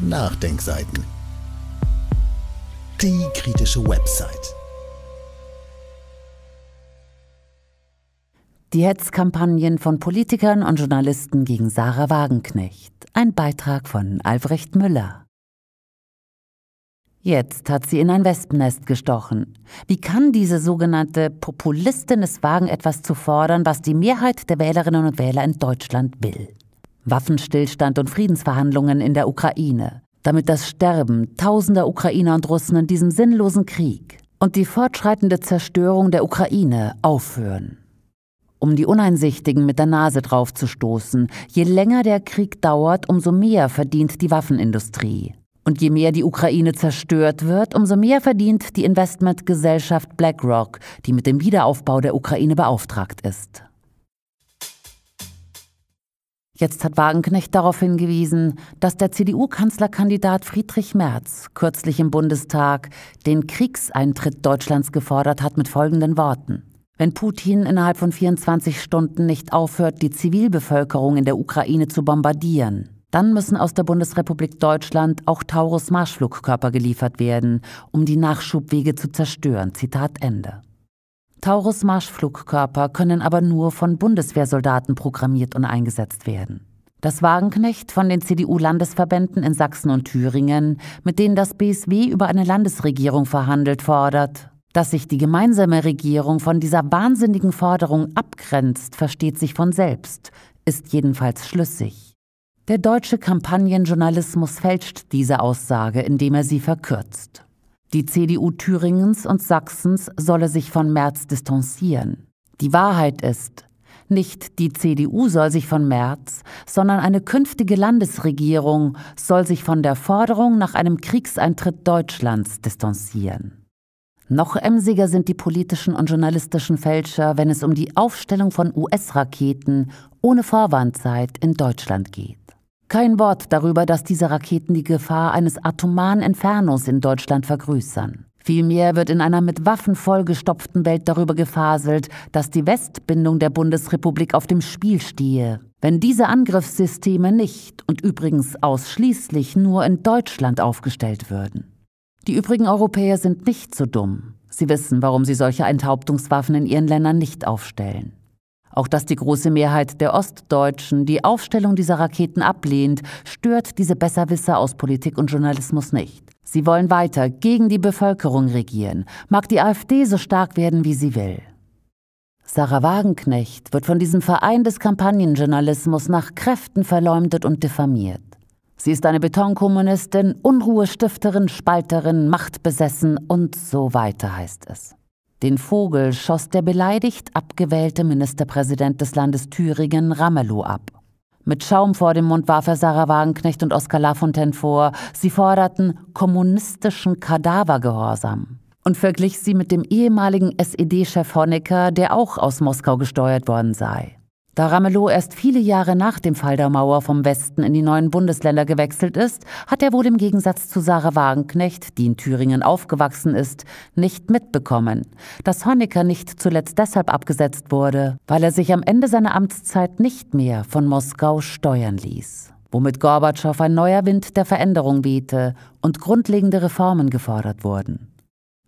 Nachdenkseiten. Die kritische Website. Die Hetzkampagnen von Politikern und Journalisten gegen Sarah Wagenknecht. Ein Beitrag von Albrecht Müller. Jetzt hat sie in ein Wespennest gestochen. Wie kann diese sogenannte Populistin es wagen, etwas zu fordern, was die Mehrheit der Wählerinnen und Wähler in Deutschland will? Waffenstillstand und Friedensverhandlungen in der Ukraine, damit das Sterben tausender Ukrainer und Russen in diesem sinnlosen Krieg und die fortschreitende Zerstörung der Ukraine aufhören. Um die Uneinsichtigen mit der Nase draufzustoßen, je länger der Krieg dauert, umso mehr verdient die Waffenindustrie. Und je mehr die Ukraine zerstört wird, umso mehr verdient die Investmentgesellschaft BlackRock, die mit dem Wiederaufbau der Ukraine beauftragt ist. Jetzt hat Wagenknecht darauf hingewiesen, dass der CDU-Kanzlerkandidat Friedrich Merz kürzlich im Bundestag den Kriegseintritt Deutschlands gefordert hat mit folgenden Worten. Wenn Putin innerhalb von 24 Stunden nicht aufhört, die Zivilbevölkerung in der Ukraine zu bombardieren, dann müssen aus der Bundesrepublik Deutschland auch Taurus-Marschflugkörper geliefert werden, um die Nachschubwege zu zerstören. Zitat Ende. Taurus-Marschflugkörper können aber nur von Bundeswehrsoldaten programmiert und eingesetzt werden. Das Wagenknecht von den CDU-Landesverbänden in Sachsen und Thüringen, mit denen das BSW über eine Landesregierung verhandelt, fordert. Dass sich die gemeinsame Regierung von dieser wahnsinnigen Forderung abgrenzt, versteht sich von selbst, ist jedenfalls schlüssig. Der deutsche Kampagnenjournalismus fälscht diese Aussage, indem er sie verkürzt. Die CDU Thüringens und Sachsens solle sich von Merz distanzieren. Die Wahrheit ist, nicht die CDU soll sich von Merz, sondern eine künftige Landesregierung soll sich von der Forderung nach einem Kriegseintritt Deutschlands distanzieren. Noch emsiger sind die politischen und journalistischen Fälscher, wenn es um die Aufstellung von US-Raketen ohne Vorwarnzeit in Deutschland geht. Kein Wort darüber, dass diese Raketen die Gefahr eines atomaren Infernos in Deutschland vergrößern. Vielmehr wird in einer mit Waffen vollgestopften Welt darüber gefaselt, dass die Westbindung der Bundesrepublik auf dem Spiel stehe. Wenn diese Angriffssysteme nicht und übrigens ausschließlich nur in Deutschland aufgestellt würden. Die übrigen Europäer sind nicht so dumm. Sie wissen, warum sie solche Enthauptungswaffen in ihren Ländern nicht aufstellen. Auch dass die große Mehrheit der Ostdeutschen die Aufstellung dieser Raketen ablehnt, stört diese Besserwisser aus Politik und Journalismus nicht. Sie wollen weiter gegen die Bevölkerung regieren, mag die AfD so stark werden, wie sie will. Sarah Wagenknecht wird von diesem Verein des Kampagnenjournalismus nach Kräften verleumdet und diffamiert. Sie ist eine Betonkommunistin, Unruhestifterin, Spalterin, machtbesessen und so weiter heißt es. Den Vogel schoss der beleidigt abgewählte Ministerpräsident des Landes Thüringen Ramelow ab. Mit Schaum vor dem Mund warf er Sarah Wagenknecht und Oskar Lafontaine vor. Sie forderten kommunistischen Kadavergehorsam und verglich sie mit dem ehemaligen SED-Chef Honecker, der auch aus Moskau gesteuert worden sei. Da Ramelow erst viele Jahre nach dem Fall der Mauer vom Westen in die neuen Bundesländer gewechselt ist, hat er wohl im Gegensatz zu Sarah Wagenknecht, die in Thüringen aufgewachsen ist, nicht mitbekommen, dass Honecker nicht zuletzt deshalb abgesetzt wurde, weil er sich am Ende seiner Amtszeit nicht mehr von Moskau steuern ließ, womit Gorbatschow ein neuer Wind der Veränderung wehte und grundlegende Reformen gefordert wurden.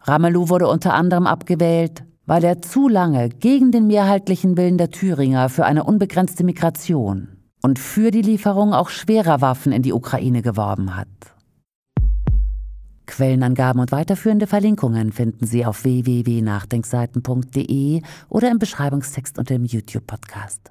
Ramelow wurde unter anderem abgewählt, weil er zu lange gegen den mehrheitlichen Willen der Thüringer für eine unbegrenzte Migration und für die Lieferung auch schwerer Waffen in die Ukraine geworben hat. Quellenangaben und weiterführende Verlinkungen finden Sie auf www.nachdenkseiten.de oder im Beschreibungstext unter dem YouTube-Podcast.